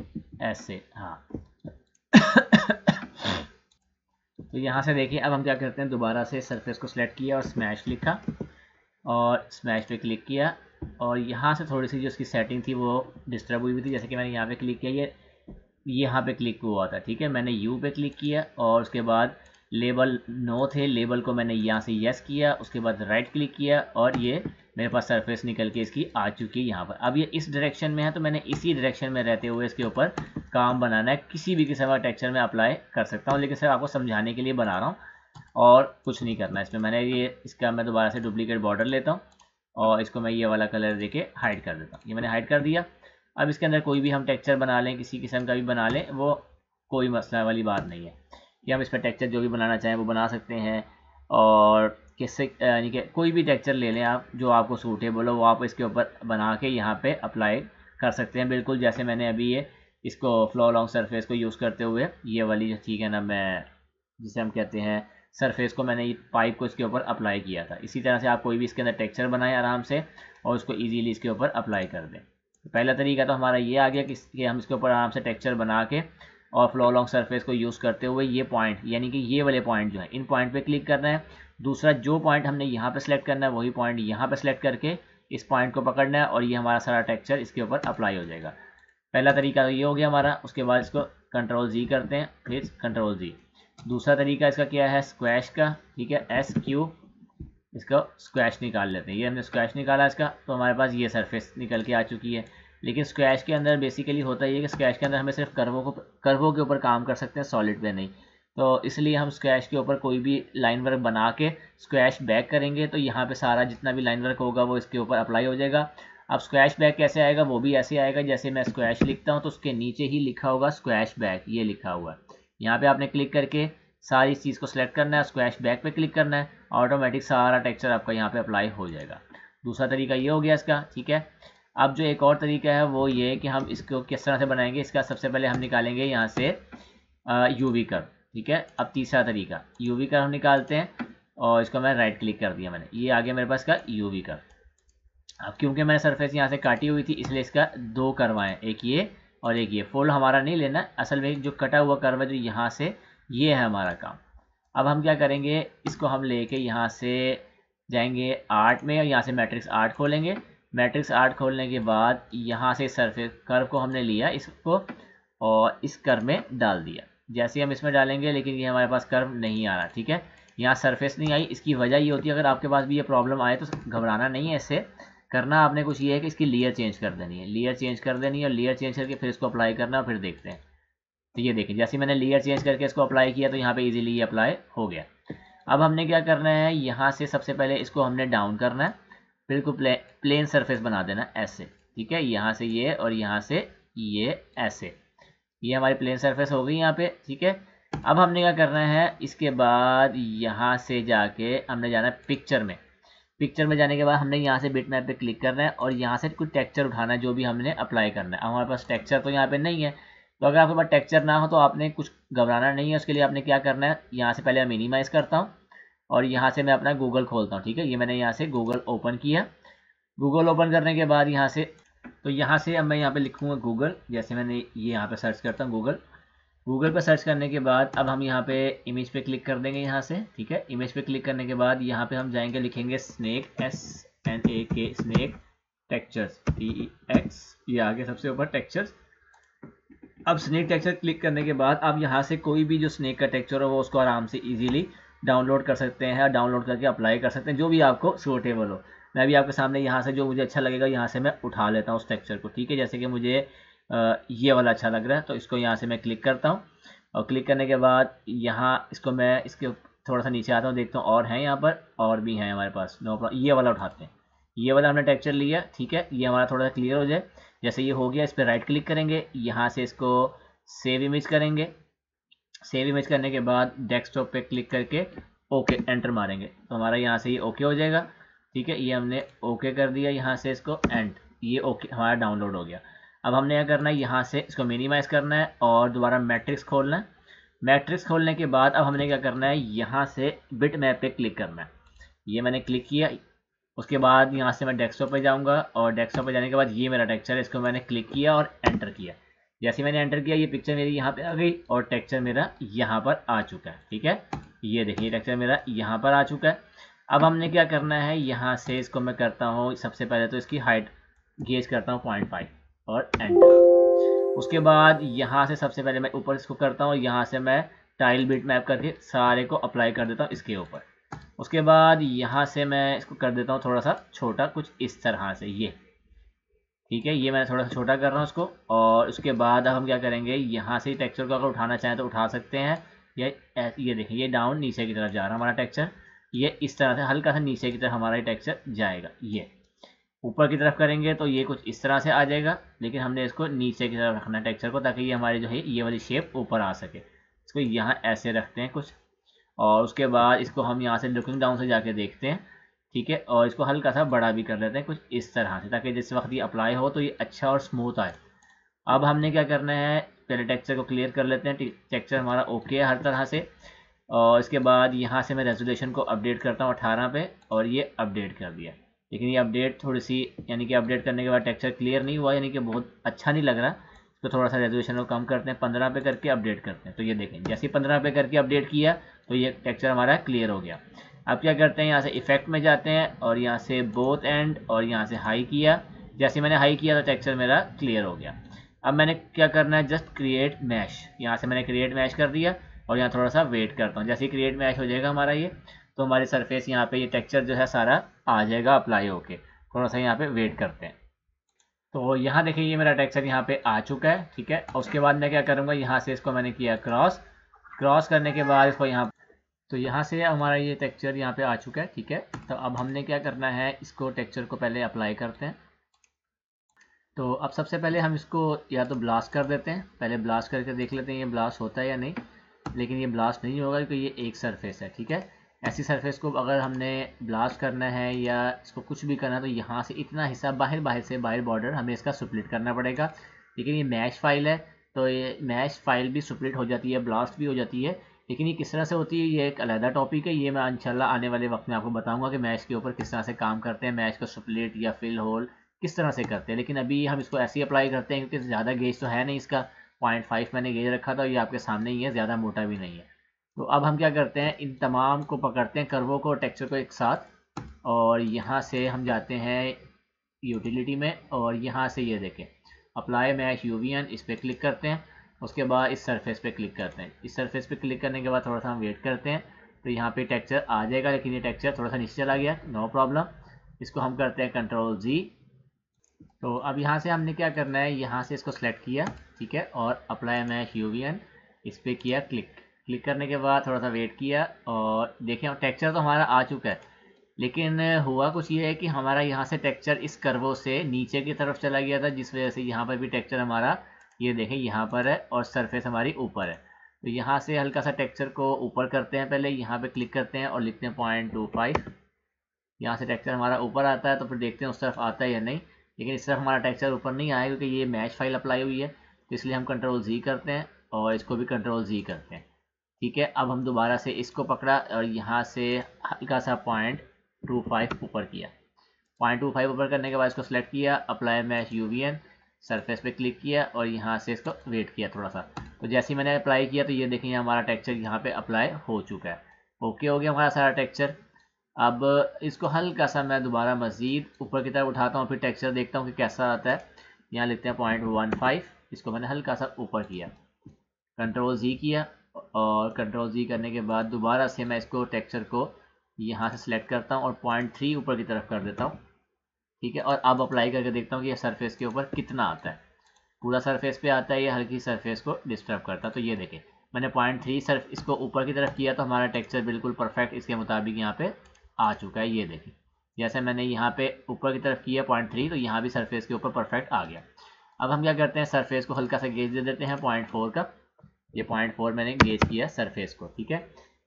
ऐसे हाँ तो यहाँ से देखिए अब हम क्या करते हैं दोबारा से सरफेस को सिलेक्ट किया और स्मैश लिखा और स्मैच पे क्लिक किया और यहाँ से थोड़ी सी जो उसकी सेटिंग थी वो डिस्टर्ब हुई हुई थी जैसे कि मैंने यहाँ पे क्लिक किया ये यहाँ पे क्लिक हुआ था ठीक है मैंने यू पे क्लिक किया और उसके बाद लेबल नो थे लेबल को मैंने यहाँ से यस किया उसके बाद राइट क्लिक किया और ये मेरे पास सरफेस निकल के इसकी आ चुकी है यहाँ पर अब ये इस डायरेक्शन में है तो मैंने इसी डायरेक्शन में रहते हुए इसके ऊपर काम बनाना है किसी भी किस्म का टेक्चर में अप्लाई कर सकता हूँ लेकिन सर आपको समझाने के लिए बना रहा हूँ और कुछ नहीं करना इसमें मैंने ये इसका मैं दोबारा से डुप्लीकेट बॉर्डर लेता हूँ और इसको मैं ये वाला कलर दे के हाइड कर देता हूँ ये मैंने हाइड कर दिया अब इसके अंदर कोई भी हम टेक्चर बना लें किसी किस्म का भी बना लें वो कोई मसला वाली बात नहीं है कि हम इस पर टेक्चर जो भी बनाना चाहें वो बना सकते हैं और किससे यानी कि कोई भी टेक्चर ले लें आप जो आपको सूटेबल हो वो आप इसके ऊपर बना के यहाँ पर अप्लाई कर सकते हैं बिल्कुल जैसे मैंने अभी ये इसको फ्लो लॉन्ग सरफेस को यूज़ करते हुए ये वाली जो ठीक है ना मैं जिसे हम कहते हैं सरफेस को मैंने पाइप को इसके ऊपर अप्लाई किया था इसी तरह से आप कोई भी इसके अंदर टेक्सचर बनाएं आराम से और उसको ईजीली इसके ऊपर अप्लाई कर दें पहला तरीका तो हमारा ये आ गया कि इसके हम इसके ऊपर आराम से टेक्चर बना के और फ्लो लॉन्ग सरफेस को यूज़ करते हुए ये पॉइंट यानी कि ये वाले पॉइंट जो है इन पॉइंट पे क्लिक करना है दूसरा जो पॉइंट हमने यहाँ पे सेलेक्ट करना है वही पॉइंट यहाँ पे सेलेक्ट करके इस पॉइंट को पकड़ना है और ये हमारा सारा टेक्चर इसके ऊपर अप्लाई हो जाएगा पहला तरीका तो ये हो गया हमारा उसके बाद इसको कंट्रोल जी करते हैं फिर कंट्रोल जी दूसरा तरीका इसका क्या है स्क्वैश का ठीक है एस क्यू इसका स्क्वैश निकाल लेते हैं ये हमने स्क्वैश निकाला इसका तो हमारे पास ये सरफेस निकल के आ चुकी है लेकिन स्क्वैश के अंदर बेसिकली होता ही है कि स्क्वैश के अंदर हमें सिर्फ कर्वों को कर्वों के ऊपर काम कर सकते हैं सॉलिड पे नहीं तो इसलिए हम स्क्वैश के ऊपर कोई भी लाइन वर्क बना के स्क्वैश बैक करेंगे तो यहाँ पर सारा जितना भी लाइन वर्क होगा वो इसके ऊपर अप्लाई हो जाएगा अब स्क्वैश बैक कैसे आएगा वो भी ऐसे आएगा जैसे मैं स्क्वैश लिखता हूँ तो उसके नीचे ही लिखा होगा स्क्वैश बैक ये लिखा हुआ है यहाँ पे आपने क्लिक करके सारी चीज़ को सिलेक्ट करना है स्क्वैश बैक पे क्लिक करना है ऑटोमेटिक सारा टेक्सचर आपका यहाँ पे अप्लाई हो जाएगा दूसरा तरीका ये हो गया इसका ठीक है अब जो एक और तरीका है वो ये कि हम इसको किस तरह से बनाएंगे इसका सबसे पहले हम निकालेंगे यहाँ से यू वी ठीक है अब तीसरा तरीका यू वी हम निकालते हैं और इसको मैंने राइट क्लिक कर दिया मैंने ये आ गया मेरे पास का यू वी अब क्योंकि मैंने सरफेस यहाँ से काटी हुई थी इसलिए इसका दो करवाएं एक ये और एक ये फोल्ड हमारा नहीं लेना है असल में जो कटा हुआ कर्व है जो यहाँ से ये है हमारा काम अब हम क्या करेंगे इसको हम लेके यहाँ से जाएंगे आर्ट में और यहाँ से मैट्रिक्स आर्ट खोलेंगे मैट्रिक्स आर्ट खोलने के बाद यहाँ से सरफेस कर्व को हमने लिया इसको और इस कर्व में डाल दिया जैसे हम इसमें डालेंगे लेकिन ये हमारे पास कर्व नहीं आ रहा ठीक है यहाँ सरफेस नहीं आई इसकी वजह ये होती है अगर आपके पास भी ये प्रॉब्लम आए तो घबराना नहीं है इससे करना आपने कुछ ये है कि इसकी लेयर चेंज कर देनी है लेयर चेंज कर देनी है और लेयर चेंज करके फिर इसको अप्लाई करना और फिर देखते हैं तो ये देखिए जैसे मैंने लेयर चेंज करके इसको अप्लाई किया तो यहाँ पे इजीली ये अप्लाई हो गया अब हमने क्या करना है यहाँ से सबसे पहले इसको हमने डाउन करना है बिल्कुल प्ले, प्लेन सरफेस बना देना ऐसे ठीक है यहाँ से ये और यहाँ से ये ऐसे ये हमारी प्लेन सर्फेस हो गई यहाँ पर ठीक है अब हमने क्या करना है इसके बाद यहाँ से जाके हमने जाना है पिक्चर में पिक्चर में जाने के बाद हमने यहाँ से बिट मैप पे क्लिक करना है और यहाँ से कुछ टेक्चर उठाना है जो भी हमने अप्लाई करना है हमारे पास टेक्चर तो यहाँ पे नहीं है तो अगर आपके पास टेक्चर ना हो तो आपने कुछ घबराना नहीं है उसके लिए आपने क्या करना है यहाँ से पहले मैं मिनिमाइज़ करता हूँ और यहाँ से मैं अपना गूगल खोलता हूँ ठीक है ये मैंने यहाँ से गूगल ओपन किया गूगल ओपन करने के बाद यहाँ से तो यहाँ से अब मैं यहाँ पे लिखूँगा गूगल जैसे मैंने ये यहाँ पे सर्च करता हूँ गूगल गूगल पर सर्च करने के बाद अब हम यहाँ पे इमेज पे क्लिक कर देंगे यहाँ से ठीक है इमेज पे क्लिक करने के बाद यहाँ पे हम जाएंगे लिखेंगे snack S N A K snake textures T E X ये आगे सबसे ऊपर टेक्चर्स अब स्नैक टेक्चर क्लिक करने के बाद आप यहाँ से कोई भी जो स्नैक का टेक्चर हो वो उसको आराम से ईजिली डाउनलोड कर सकते हैं डाउनलोड करके अप्लाई कर सकते हैं जो भी आपको सूटेबल हो मैं भी आपके सामने यहाँ से जो मुझे अच्छा लगेगा यहाँ से मैं उठा लेता हूँ उस टेक्चर को ठीक है जैसे कि मुझे ये वाला अच्छा लग रहा है तो इसको यहाँ से मैं क्लिक करता हूँ और क्लिक करने के बाद यहाँ इसको मैं इसके थोड़ा सा नीचे आता हूँ देखता हूँ और हैं यहाँ पर और भी हैं हमारे पास नो प्रॉब्लम ये वाला उठाते हैं ये वाला हमने टेक्चर लिया ठीक है ये हमारा थोड़ा सा क्लियर हो जाए जैसे ये हो गया इस पर राइट क्लिक करेंगे यहाँ से इसको सेव इमेज करेंगे सेव इमेज करने के बाद डेस्कटॉप पे क्लिक करके ओके एंटर मारेंगे तो हमारा यहाँ से ये ओके हो जाएगा ठीक है ये हमने ओके कर दिया यहाँ से इसको एंड ये ओके हमारा डाउनलोड हो गया अब हमने क्या करना है यहाँ से इसको मिनिमाइज़ करना है और दोबारा मैट्रिक्स खोलना है मैट्रिक्स खोलने के बाद अब हमने क्या करना है यहाँ से बिट मैप पे क्लिक करना है ये मैंने क्लिक किया उसके बाद यहाँ से मैं डेस्कटॉप पे जाऊँगा और डेस्कटॉप पे जाने के बाद ये मेरा टेक्चर है इसको मैंने क्लिक किया और एंटर किया जैसे मैंने एंटर किया ये पिक्चर मेरी यहाँ पर आ गई और टेक्चर मेरा यहाँ पर आ चुका है ठीक है ये देखिए टेक्चर मेरा यहाँ पर आ चुका है अब हमने क्या करना है यहाँ से इसको मैं करता हूँ सबसे पहले तो इसकी हाइट गेज करता हूँ पॉइंट फाइव और एंटर उसके बाद यहाँ से सबसे पहले मैं ऊपर इसको करता हूँ यहाँ से मैं टाइल बीट मैप करके सारे को अप्लाई कर देता हूँ इसके ऊपर उसके बाद यहाँ से मैं इसको कर देता हूँ थोड़ा सा छोटा कुछ इस तरह से ये ठीक है ये मैंने थोड़ा सा छोटा कर रहा हूँ उसको और उसके बाद अब हम क्या करेंगे यहाँ से टेक्स्चर को अगर उठाना चाहें तो उठा सकते हैं ये ये देखें ये डाउन नीचे की तरफ जा रहा है हमारा टेक्स्चर ये इस तरह से हल्का सा नीचे की तरफ हमारा टेक्स्चर जाएगा ये ऊपर की तरफ करेंगे तो ये कुछ इस तरह से आ जाएगा लेकिन हमने इसको नीचे की तरफ रखना टेक्सचर को ताकि ये हमारी जो है ये वाली शेप ऊपर आ सके इसको यहाँ ऐसे रखते हैं कुछ और उसके बाद इसको हम यहाँ से लुकिंग डाउन से जाके देखते हैं ठीक है और इसको हल्का सा बड़ा भी कर लेते हैं कुछ इस तरह से ताकि जिस वक्त ये अप्लाई हो तो ये अच्छा और स्मूथ आए अब हमने क्या करना है पहले टेक्सचर को क्लियर कर लेते हैं टेक्सचर हमारा ओके है हर तरह से और इसके बाद यहाँ से मैं रेजोल्यूशन को अपडेट करता हूँ अठारह पे और ये अपडेट कर दिया लेकिन ये अपडेट थोड़ी सी यानी कि अपडेट करने के बाद टेक्सचर क्लियर नहीं हुआ यानी कि बहुत अच्छा नहीं लग रहा तो थोड़ा सा रेजोल्यूशन को कम करते हैं पंद्रह पे करके अपडेट करते हैं तो ये देखें जैसे ही पंद्रह पे करके अपडेट किया तो ये टेक्सचर हमारा क्लियर हो गया अब क्या करते हैं यहाँ से इफेक्ट में जाते हैं और यहाँ से बोथ एंड और यहाँ से हाई किया जैसे मैंने हाई किया तो टेक्सचर मेरा क्लियर हो गया अब मैंने क्या करना है जस्ट क्रिएट मैश यहाँ से मैंने क्रिएट मैश कर दिया और यहाँ थोड़ा सा वेट करता हूँ जैसे ही क्रिएट मैश हो जाएगा हमारा ये तो हमारी सरफेस यहाँ पे ये टेक्सचर जो है सारा आ जाएगा अप्लाई होके थोड़ा सा यहाँ पे वेट करते हैं तो यहाँ देखिए ये मेरा टेक्सचर यहाँ पे आ चुका है ठीक है उसके बाद मैं क्या करूँगा यहाँ से इसको मैंने किया क्रॉस क्रॉस करने के बाद इसको यहाँ तो यहाँ से हमारा ये टेक्चर यहाँ पे आ चुका है ठीक है तो अब हमने क्या करना है इसको टेक्चर को पहले अप्लाई करते हैं तो अब सबसे पहले हम इसको या तो ब्लास्ट कर देते हैं पहले ब्लास्ट करके देख लेते हैं ये ब्लास्ट होता है या नहीं लेकिन ये ब्लास्ट नहीं होगा क्योंकि ये एक सरफेस है ठीक है ऐसी सरफेस को अगर हमने ब्लास्ट करना है या इसको कुछ भी करना है तो यहाँ से इतना हिस्सा बाहर बाहर से बाहर बॉर्डर हमें इसका सुप्लिट करना पड़ेगा लेकिन ये मैश फाइल है तो ये मैश फाइल भी सुप्लिट हो जाती है ब्लास्ट भी हो जाती है लेकिन ये किस तरह से होती है ये एक अलहदा टॉपिक है ये मैं इनशाला आने वाले वक्त में आपको बताऊँगा कि मैश के ऊपर किस तरह से काम करते हैं मैश का सुप्लिट या फिल होल किस तरह से करते हैं लेकिन अभी हम इसको ऐसे ही अप्लाई करते हैं क्योंकि ज़्यादा गेज तो है नहीं इसका पॉइंट फाइव मैंने गेज रखा था ये आपके सामने ही है ज़्यादा मोटा भी नहीं है तो अब हम क्या करते हैं इन तमाम को पकड़ते हैं कर्वों को टेक्चर को एक साथ और यहाँ से हम जाते हैं यूटिलिटी में और यहाँ से ये देखें अप्लाई मैश एन इस पर क्लिक करते हैं उसके बाद इस सरफेस पे क्लिक करते हैं इस सरफेस पे क्लिक करने के बाद थोड़ा सा हम वेट करते हैं तो यहाँ पे टेक्सचर आ जाएगा लेकिन ये टेक्सचर थोड़ा सा नीचे चला गया नो प्रॉब्लम इसको हम करते हैं कंट्रोल जी तो अब यहाँ से हमने क्या करना है यहाँ से इसको सेलेक्ट किया ठीक है और अप्लाई मैश एन इस पर किया क्लिक क्लिक करने के बाद थोड़ा सा वेट किया और देखें टेक्चर तो हमारा आ चुका है लेकिन हुआ कुछ ये है कि हमारा यहाँ से टेक्चर इस कर्वो से नीचे की तरफ चला गया था जिस वजह से यहाँ पर भी टेक्चर हमारा ये देखें यहाँ पर है और सरफेस हमारी ऊपर है तो यहाँ से हल्का सा टेक्चर को ऊपर करते हैं पहले यहाँ पे क्लिक करते हैं और लिखते हैं पॉइंट टू फाइव यहाँ से टेक्चर हमारा ऊपर आता है तो फिर देखते हैं उस तरफ आता है या नहीं लेकिन इस तरफ हमारा टेक्चर ऊपर नहीं आया क्योंकि ये मैच फाइल अप्लाई हुई है तो इसलिए हम कंट्रोल जी करते हैं और इसको भी कंट्रोल जी करते हैं ठीक है अब हम दोबारा से इसको पकड़ा और यहाँ से हल्का सा पॉइंट टू फाइव ऊपर किया पॉइंट टू फाइव ऊपर करने के बाद इसको सेलेक्ट किया apply match U V N surface पे क्लिक किया और यहाँ से इसको वेट किया थोड़ा सा तो जैसे ही मैंने अप्लाई किया तो ये देखिए हमारा टेक्चर यहाँ पे अप्लाई हो चुका है ओके हो गया हमारा सारा टेक्चर अब इसको हल्का सा मैं दोबारा मज़ीद ऊपर की तरफ उठाता हूँ फिर टेक्चर देखता हूँ कि कैसा आता है यहाँ लिखते हैं पॉइंट वन फाइव इसको मैंने हल्का सा ऊपर किया कंट्रोल जी किया और कंट्रोल जी करने के बाद दोबारा से मैं इसको टेक्सचर को यहाँ से सिलेक्ट करता हूँ और पॉइंट थ्री ऊपर की तरफ कर देता हूँ ठीक है और अब अप्लाई करके देखता हूँ कि यह सरफेस के ऊपर कितना आता है पूरा सरफेस पे आता है ये हल्की सरफेस को डिस्टर्ब करता है तो ये देखें मैंने पॉइंट थ्री सर्फ इसको ऊपर की तरफ किया तो हमारा टेक्सचर बिल्कुल परफेक्ट इसके मुताबिक यहाँ पे आ चुका है ये देखें जैसे मैंने यहाँ पे ऊपर की तरफ किया पॉइंट थ्री तो यहाँ भी सरफेस के ऊपर परफेक्ट आ गया अब हम क्या करते हैं सरफेस को हल्का सा गेज दे देते हैं पॉइंट फोर का ये पॉइंट फोर मैंने गेज किया सरफेस को ठीक है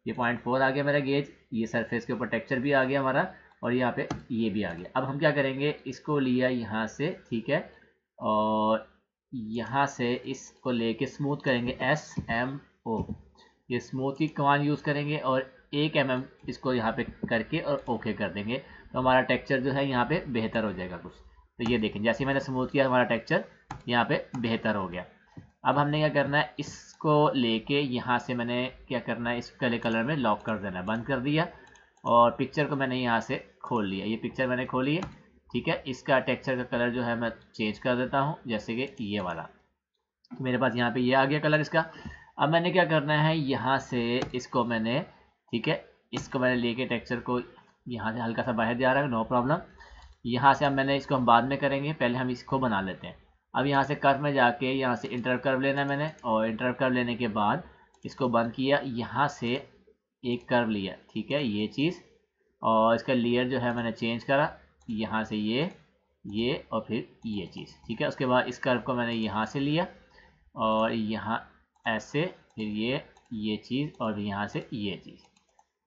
ये पॉइंट फोर आ गया मेरा गेज ये सरफेस के ऊपर टेक्चर भी आ गया हमारा और यहाँ पे ये भी आ गया अब हम क्या करेंगे इसको लिया यहाँ से ठीक है और यहाँ से इसको लेके स्मूथ करेंगे एस एम ओ ये स्मूथ की कमान यूज़ करेंगे और एक एम एम इसको यहाँ पे करके और ओके कर देंगे तो हमारा टेक्चर जो है यहाँ पे बेहतर हो जाएगा कुछ तो ये देखें जैसे मैंने स्मूथ किया हमारा टेक्चर यहाँ पे बेहतर हो गया अब हमने क्या करना है इसको लेके यहाँ से मैंने क्या करना है इस कले कलर में लॉक कर देना बंद कर दिया और पिक्चर को मैंने यहाँ से खोल लिया ये पिक्चर मैंने खोली है ठीक है इसका टेक्सचर का कलर जो है मैं चेंज कर देता हूँ जैसे कि ये वाला मेरे पास यहाँ पे ये आ गया कलर इसका अब मैंने क्या करना है यहाँ से इसको मैंने ठीक है इसको मैंने लेके टेक्सचर को यहाँ से हल्का सा बाहर जा रहा है नो प्रॉब्लम यहाँ से अब मैंने इसको हम बाद में करेंगे पहले हम इसको बना लेते हैं अब यहाँ से कर्व में जाके यहाँ से इंटर कर्व लेना मैंने और इंटर कर्व लेने के बाद इसको बंद किया यहाँ से एक कर्व लिया ठीक है ये चीज़ और इसका लेयर जो है मैंने चेंज करा यहाँ से ये ये और फिर ये चीज़ ठीक है उसके बाद इस कर्व को मैंने यहाँ से लिया और यहाँ ऐसे फिर ये ये चीज़ और यहाँ से ये चीज़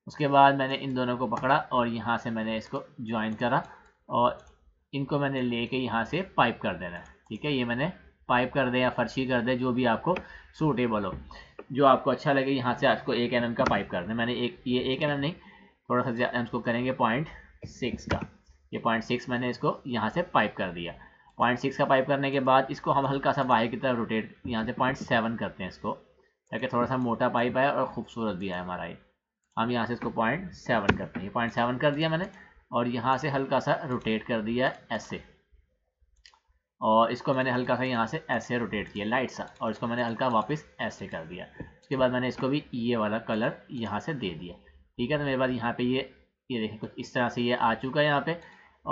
उसके बाद मैंने इन दोनों को पकड़ा और यहाँ से मैंने इसको ज्वाइन करा और इनको मैंने ले के यहाँ से पाइप कर देना है ठीक है ये मैंने पाइप कर दे या फर्शी कर दे जो भी आपको सूटेबल हो जो आपको अच्छा लगे यहाँ से आपको एक एम का पाइप कर दें मैंने एक ये एक एम नहीं थोड़ा सा ज्यादा इसको करेंगे पॉइंट सिक्स का ये पॉइंट सिक्स मैंने इसको यहाँ से पाइप कर दिया पॉइंट सिक्स का पाइप करने के बाद इसको हम हल्का सा बाहर की तरफ रोटेट यहाँ से पॉइंट सेवन करते हैं इसको ताकि थोड़ा सा मोटा पाइप आए और ख़ूबसूरत भी आए हमारा ये हम यहाँ से इसको पॉइंट सेवन करते हैं पॉइंट सेवन कर दिया मैंने और यहाँ से हल्का सा रोटेट कर दिया ऐसे और इसको मैंने हल्का सा यहाँ से ऐसे रोटेट किया लाइट सा और इसको मैंने हल्का वापस ऐसे कर दिया उसके बाद मैंने इसको भी ये वाला कलर यहाँ से दे दिया ठीक है तो मेरे बाद यहाँ पे ये ये देखें कुछ इस तरह से ये आ चुका है यहाँ पे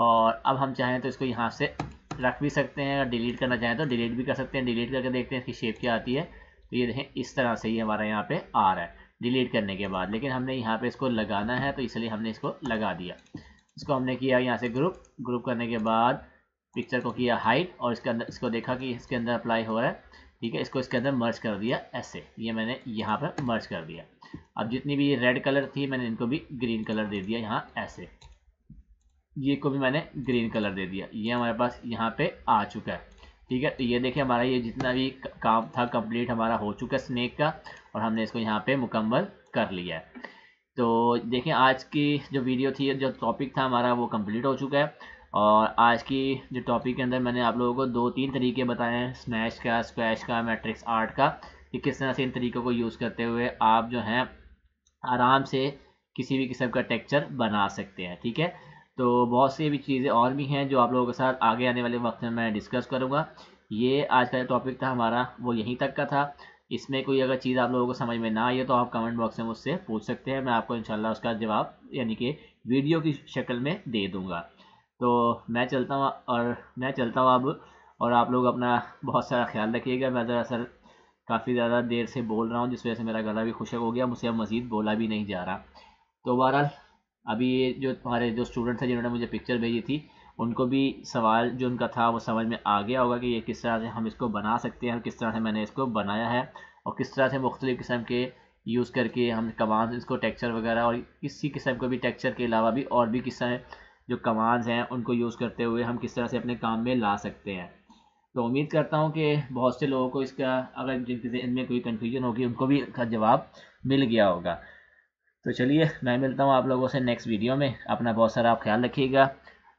और अब हम चाहें तो इसको यहाँ से रख भी सकते हैं और डिलीट करना चाहें तो डिलीट भी कर सकते हैं डिलीट करके देखते हैं इसकी शेप क्या आती है तो ये देखें इस तरह से ये हमारा यहाँ पर आ रहा है डिलीट करने के बाद लेकिन हमने यहाँ पर इसको लगाना है तो इसलिए हमने इसको लगा दिया इसको हमने किया यहाँ से ग्रुप ग्रुप करने के बाद पिक्चर को किया हाइट और इसके अंदर इसको देखा कि इसके अंदर अप्लाई हो रहा है ठीक है इसको इसके अंदर मर्ज कर दिया ऐसे ये मैंने यहाँ पर मर्ज कर दिया अब जितनी भी ये रेड कलर थी मैंने इनको भी ग्रीन कलर दे दिया यहाँ ऐसे ये को भी मैंने ग्रीन कलर दे दिया ये हमारे पास यहाँ पे आ चुका है ठीक है तो ये देखिए हमारा ये जितना भी काम था कंप्लीट हमारा हो चुका है स्नेक का और हमने इसको यहाँ पे मुकम्मल कर लिया है तो देखें आज की जो वीडियो थी जो टॉपिक था हमारा वो कंप्लीट हो चुका है और आज की जो टॉपिक के अंदर मैंने आप लोगों को दो तीन तरीके बताए हैं स्मैश का स्क्वैश का मैट्रिक्स आर्ट का कि किस तरह से इन तरीक़ों को यूज़ करते हुए आप जो हैं आराम से किसी भी किस्म का टेक्चर बना सकते हैं ठीक है तो बहुत सी भी चीज़ें और भी हैं जो आप लोगों के साथ आगे आने वाले वक्त में मैं डिस्कस करूँगा ये आज का टॉपिक था हमारा वो यहीं तक का था इसमें कोई अगर चीज़ आप लोगों को समझ में ना आई तो आप कमेंट बॉक्स में मुझसे पूछ सकते हैं मैं आपको इंशाल्लाह उसका जवाब यानी कि वीडियो की शक्ल में दे दूँगा तो मैं चलता हूँ और मैं चलता हूँ अब और आप लोग अपना बहुत सारा ख्याल रखिएगा मैं दरअसल काफ़ी ज़्यादा देर से बोल रहा हूँ जिस वजह से मेरा गला भी खुशक हो गया मुझसे अब मज़ीद बोला भी नहीं जा रहा तो बहरहाल अभी ये जो हमारे जो स्टूडेंट थे जिन्होंने मुझे पिक्चर भेजी थी उनको भी सवाल जो उनका था वो समझ में आ गया होगा कि ये किस तरह से हम इसको बना सकते हैं और किस तरह से मैंने इसको बनाया है और किस तरह से मुख्तलिफ़ किस्म के यूज़ करके हम कमान इसको टेक्चर वगैरह और किसी किस्म को भी टेक्चर के अलावा भी और भी किस्म जो कमांड्स हैं उनको यूज़ करते हुए हम किस तरह से अपने काम में ला सकते हैं तो उम्मीद करता हूँ कि बहुत से लोगों को इसका अगर जिनके इनमें कोई कन्फ्यूजन होगी उनको भी इसका जवाब मिल गया होगा तो चलिए मैं मिलता हूँ आप लोगों से नेक्स्ट वीडियो में अपना बहुत सारा आप ख्याल रखिएगा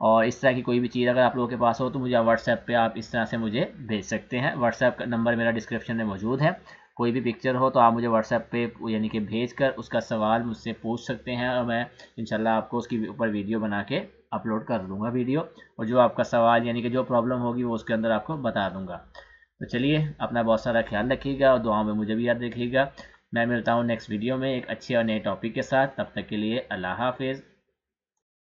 और इस तरह की कोई भी चीज़ अगर आप लोगों के पास हो तो मुझे व्हाट्सएप पे आप इस तरह से मुझे भेज सकते हैं व्हाट्सएप का नंबर मेरा डिस्क्रिप्शन में मौजूद है कोई भी पिक्चर हो तो आप मुझे व्हाट्सएप पे यानी कि भेज कर उसका सवाल मुझसे पूछ सकते हैं और मैं इंशाल्लाह आपको उसकी ऊपर वीडियो बना के अपलोड कर दूंगा वीडियो और जो आपका सवाल यानी कि जो प्रॉब्लम होगी वो उसके अंदर आपको बता दूंगा तो चलिए अपना बहुत सारा ख्याल रखिएगा और दुआओं में मुझे भी याद रखिएगा मैं मिलता हूँ नेक्स्ट वीडियो में एक अच्छे और नए टॉपिक के साथ तब तक के लिए अल्लाह हाफिज़